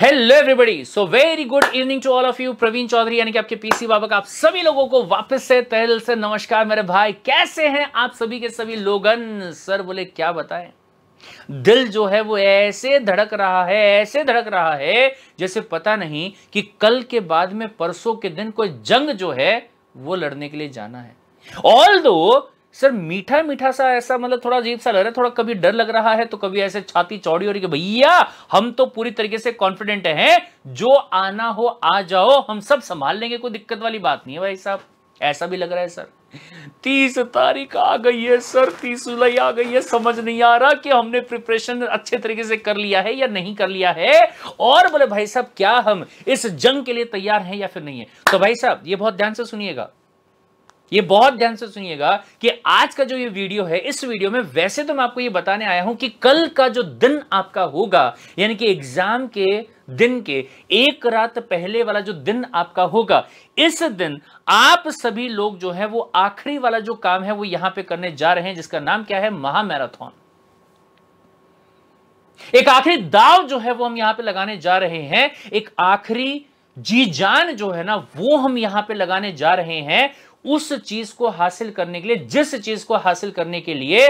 hello everybody so very good evening to all of you Praveen Chaudhary यानी कि आपके PC बाबा आप सभी लोगों को वापस से तहल से नमस्कार मेरे भाई कैसे हैं आप सभी के सभी लोगन सर बोले क्या बताएं दिल जो है वो ऐसे धड़क रहा है ऐसे धड़क रहा है जैसे पता नहीं कि कल के बाद में परसों के दिन कोई जंग जो है वो लड़ने के लिए जाना है ऑल दो सर मीठा मीठा सा ऐसा मतलब थोड़ा अजीब सा लग रहा है थोड़ा कभी डर लग रहा है तो कभी ऐसे छाती चौड़ी हो रही है भैया हम तो पूरी तरीके से कॉन्फिडेंट हैं जो आना हो आ जाओ हम सब संभाल लेंगे कोई दिक्कत वाली बात नहीं है भाई साहब ऐसा भी लग रहा है सर तीस तारीख आ गई है सर तीस जुलाई आ गई है समझ नहीं आ रहा कि हमने प्रिपरेशन अच्छे तरीके से कर लिया है या नहीं कर लिया है और बोले भाई साहब क्या हम इस जंग के लिए तैयार हैं या फिर नहीं है तो भाई साहब ये बहुत ध्यान से सुनिएगा ये बहुत ध्यान से सुनिएगा कि आज का जो ये वीडियो है इस वीडियो में वैसे तो मैं आपको ये बताने आया हूं कि कल का जो दिन आपका होगा यानी कि एग्जाम के दिन के एक रात पहले वाला जो दिन आपका होगा इस दिन आप सभी लोग जो है वो आखिरी वाला जो काम है वो यहां पे करने जा रहे हैं जिसका नाम क्या है महामैराथन एक आखिरी दाव जो है वो हम यहां पर लगाने जा रहे हैं एक आखिरी जी जान जो है ना वो हम यहां पे लगाने जा रहे हैं उस चीज को हासिल करने के लिए जिस चीज को हासिल करने के लिए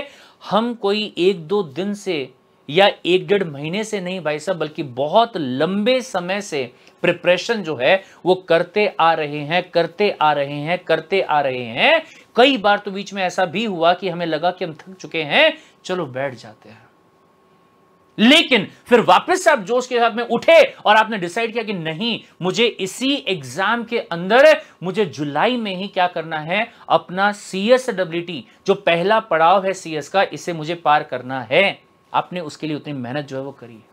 हम कोई एक दो दिन से या एक डेढ़ महीने से नहीं भाई साहब बल्कि बहुत लंबे समय से प्रिपरेशन जो है वो करते आ रहे हैं करते आ रहे हैं करते आ रहे हैं कई बार तो बीच में ऐसा भी हुआ कि हमें लगा कि हम थक चुके हैं चलो बैठ जाते हैं लेकिन फिर वापस आप जोश के साथ में उठे और आपने डिसाइड किया कि नहीं मुझे इसी एग्जाम के अंदर मुझे जुलाई में ही क्या करना है अपना सी जो पहला पड़ाव है सीएस का इसे मुझे पार करना है आपने उसके लिए उतनी मेहनत जो है वो करी है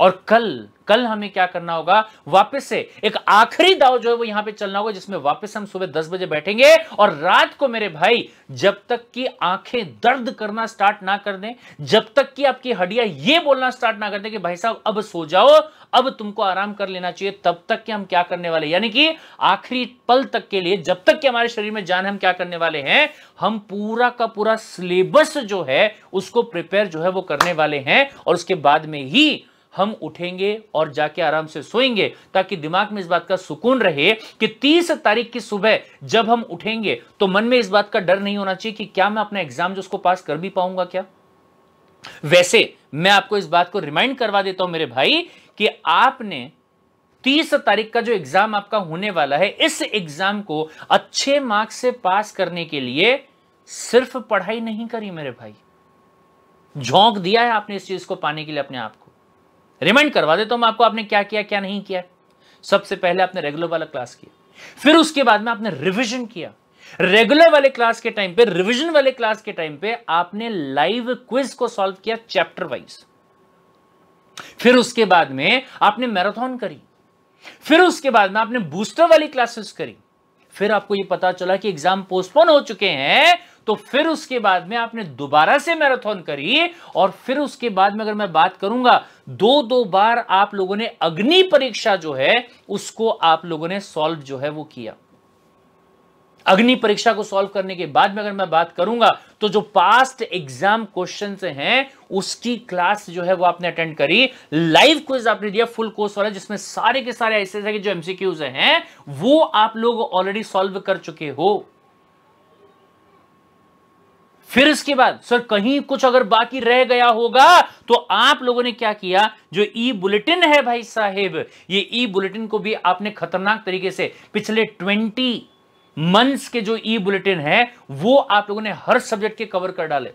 और कल कल हमें क्या करना होगा वापस से एक आखिरी दाव जो है वो यहां पे चलना होगा जिसमें वापस हम सुबह दस बजे बैठेंगे और रात को मेरे भाई जब तक कि आंखें दर्द करना स्टार्ट ना कर दें जब तक कि आपकी हड्डियां ये बोलना स्टार्ट ना कर दें कि भाई साहब अब सो जाओ अब तुमको आराम कर लेना चाहिए तब तक कि हम क्या करने वाले यानी कि आखिरी पल तक के लिए जब तक कि हमारे शरीर में जान हम क्या करने वाले हैं हम पूरा का पूरा सिलेबस जो है उसको प्रिपेयर जो है वो करने वाले हैं और उसके बाद में ही हम उठेंगे और जाके आराम से सोएंगे ताकि दिमाग में इस बात का सुकून रहे कि 30 तारीख की सुबह जब हम उठेंगे तो मन में इस बात का डर नहीं होना चाहिए कि क्या मैं अपना एग्जाम जो उसको पास कर भी पाऊंगा क्या वैसे मैं आपको इस बात को रिमाइंड करवा देता हूं मेरे भाई कि आपने तीस तारीख का जो एग्जाम आपका होने वाला है इस एग्जाम को अच्छे मार्क्स से पास करने के लिए सिर्फ पढ़ाई नहीं करी मेरे भाई झोंक दिया है आपने इस चीज को पाने के लिए अपने आप रिमाइंड करवा देता तो हूं आपको आपने क्या किया क्या नहीं किया सबसे पहले आपने रेगुलर वाला क्लास किया फिर उसके बाद में आपने रिविजन किया रेगुलर वाले क्लास के टाइम पे रिविजन वाले क्लास के टाइम पे आपने लाइव क्विज को सॉल्व किया चैप्टर वाइज फिर उसके बाद में आपने मैराथन करी फिर उसके बाद में आपने बूस्टर वाली क्लासेस करी फिर आपको यह पता चला कि एग्जाम पोस्टपोन हो चुके हैं तो फिर उसके बाद में आपने दोबारा से मैराथन करी और फिर उसके बाद में अगर मैं बात करूंगा दो दो बार आप लोगों ने अग्नि परीक्षा जो है उसको आप लोगों ने सॉल्व जो है वो किया अग्नि परीक्षा को सॉल्व करने के बाद में अगर मैं बात करूंगा तो जो पास्ट एग्जाम क्वेश्चन हैं उसकी क्लास जो है वो आपने अटेंड करी लाइव क्विज आपने दिया फुल कोर्स वाला जिसमें सारे के सारे ऐसे ऐसे जो एमसीक्यूज हैं वो आप लोग ऑलरेडी सॉल्व कर चुके हो फिर इसके बाद सर कहीं कुछ अगर बाकी रह गया होगा तो आप लोगों ने क्या किया जो ई बुलेटिन है भाई साहेब ये ई बुलेटिन को भी आपने खतरनाक तरीके से पिछले ट्वेंटी मंथ्स के जो ई बुलेटिन है वो आप लोगों ने हर सब्जेक्ट के कवर कर डाले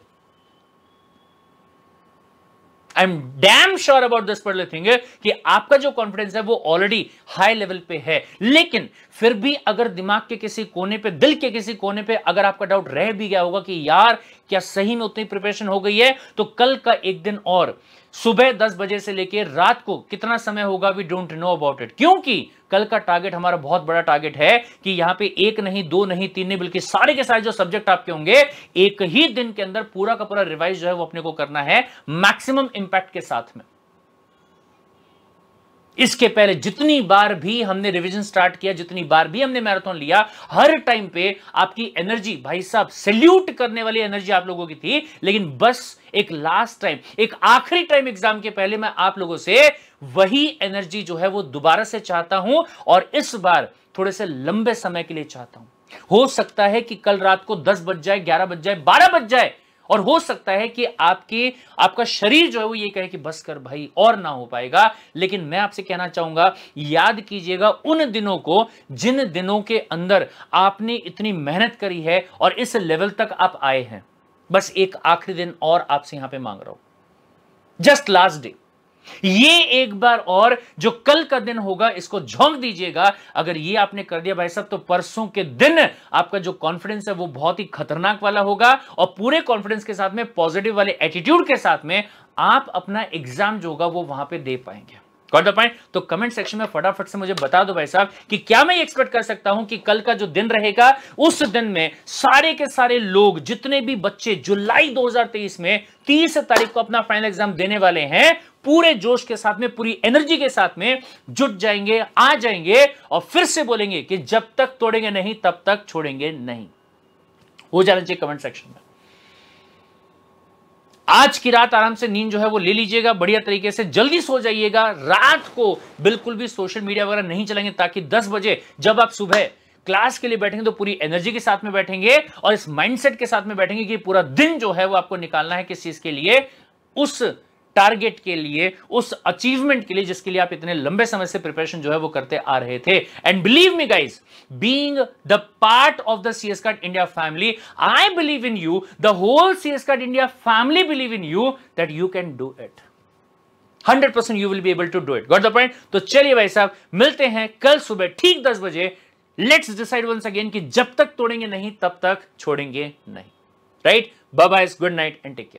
I am damn sure about this पर्ले थिंग कि आपका जो कॉन्फिडेंस है वो ऑलरेडी हाई लेवल पे है लेकिन फिर भी अगर दिमाग के किसी कोने पे दिल के किसी कोने पे अगर आपका डाउट रह भी गया होगा कि यार क्या सही में उतनी प्रिपरेशन हो गई है तो कल का एक दिन और सुबह दस बजे से लेकर रात को कितना समय होगा we don't know about it क्योंकि कल का टारगेट हमारा बहुत बड़ा टारगेट है कि यहां पे एक नहीं दो नहीं तीन नहीं बल्कि सारे के सारे जो सब्जेक्ट आपके होंगे एक ही दिन के अंदर पूरा का पूरा रिवाइज जो है वो अपने को करना है मैक्सिमम इंपैक्ट के साथ में इसके पहले जितनी बार भी हमने रिवीजन स्टार्ट किया जितनी बार भी हमने मैराथन लिया हर टाइम पे आपकी एनर्जी भाई साहब सेल्यूट करने वाली एनर्जी आप लोगों की थी लेकिन बस एक लास्ट टाइम एक आखिरी टाइम एग्जाम के पहले मैं आप लोगों से वही एनर्जी जो है वो दोबारा से चाहता हूं और इस बार थोड़े से लंबे समय के लिए चाहता हूं हो सकता है कि कल रात को दस बज जाए ग्यारह बज जाए बारह बज जाए और हो सकता है कि आपकी आपका शरीर जो है वो ये कहे कि बस कर भाई और ना हो पाएगा लेकिन मैं आपसे कहना चाहूंगा याद कीजिएगा उन दिनों को जिन दिनों के अंदर आपने इतनी मेहनत करी है और इस लेवल तक आप आए हैं बस एक आखिरी दिन और आपसे यहां पे मांग रहा हूं जस्ट लास्ट डे ये एक बार और जो कल का दिन होगा इसको झोंक दीजिएगा अगर ये आपने कर दिया भाई साहब तो परसों के दिन आपका जो कॉन्फिडेंस है वो बहुत ही खतरनाक वाला होगा और पूरे कॉन्फिडेंस के साथ में पॉजिटिव वाले एटीट्यूड के साथ में आप अपना एग्जाम जो होगा वो वहां पे दे पाएंगे कॉट द पॉइंट तो कमेंट सेक्शन में फटाफट से मुझे बता दो भाई साहब कि क्या मैं एक्सपेक्ट कर सकता हूं कि कल का जो दिन रहेगा उस दिन में सारे के सारे लोग जितने भी बच्चे जुलाई 2023 में 30 तारीख को अपना फाइनल एग्जाम देने वाले हैं पूरे जोश के साथ में पूरी एनर्जी के साथ में जुट जाएंगे आ जाएंगे और फिर से बोलेंगे कि जब तक तोड़ेंगे नहीं तब तक छोड़ेंगे नहीं हो जाना चाहिए कमेंट सेक्शन में आज की रात आराम से नींद जो है वो ले लीजिएगा बढ़िया तरीके से जल्दी सो जाइएगा रात को बिल्कुल भी सोशल मीडिया वगैरह नहीं चलाएंगे ताकि 10 बजे जब आप सुबह क्लास के लिए बैठेंगे तो पूरी एनर्जी के साथ में बैठेंगे और इस माइंडसेट के साथ में बैठेंगे कि पूरा दिन जो है वो आपको निकालना है किस चीज के लिए उस टारगेट के लिए उस अचीवमेंट के लिए जिसके लिए आप इतने लंबे समय से प्रिपरेशन जो है वो करते आ रहे थे and believe me guys being the part of the S card India family I believe in you the whole S card India family believe in you that you can do it hundred percent you will be able to do it got the point तो चलिए भाई साहब मिलते हैं कल सुबह ठीक दस बजे लेट्स डिसाइड वंस अगेन कि जब तक तोड़ेंगे नहीं तब तक छोड़ेंगे नहीं right bye good night and take care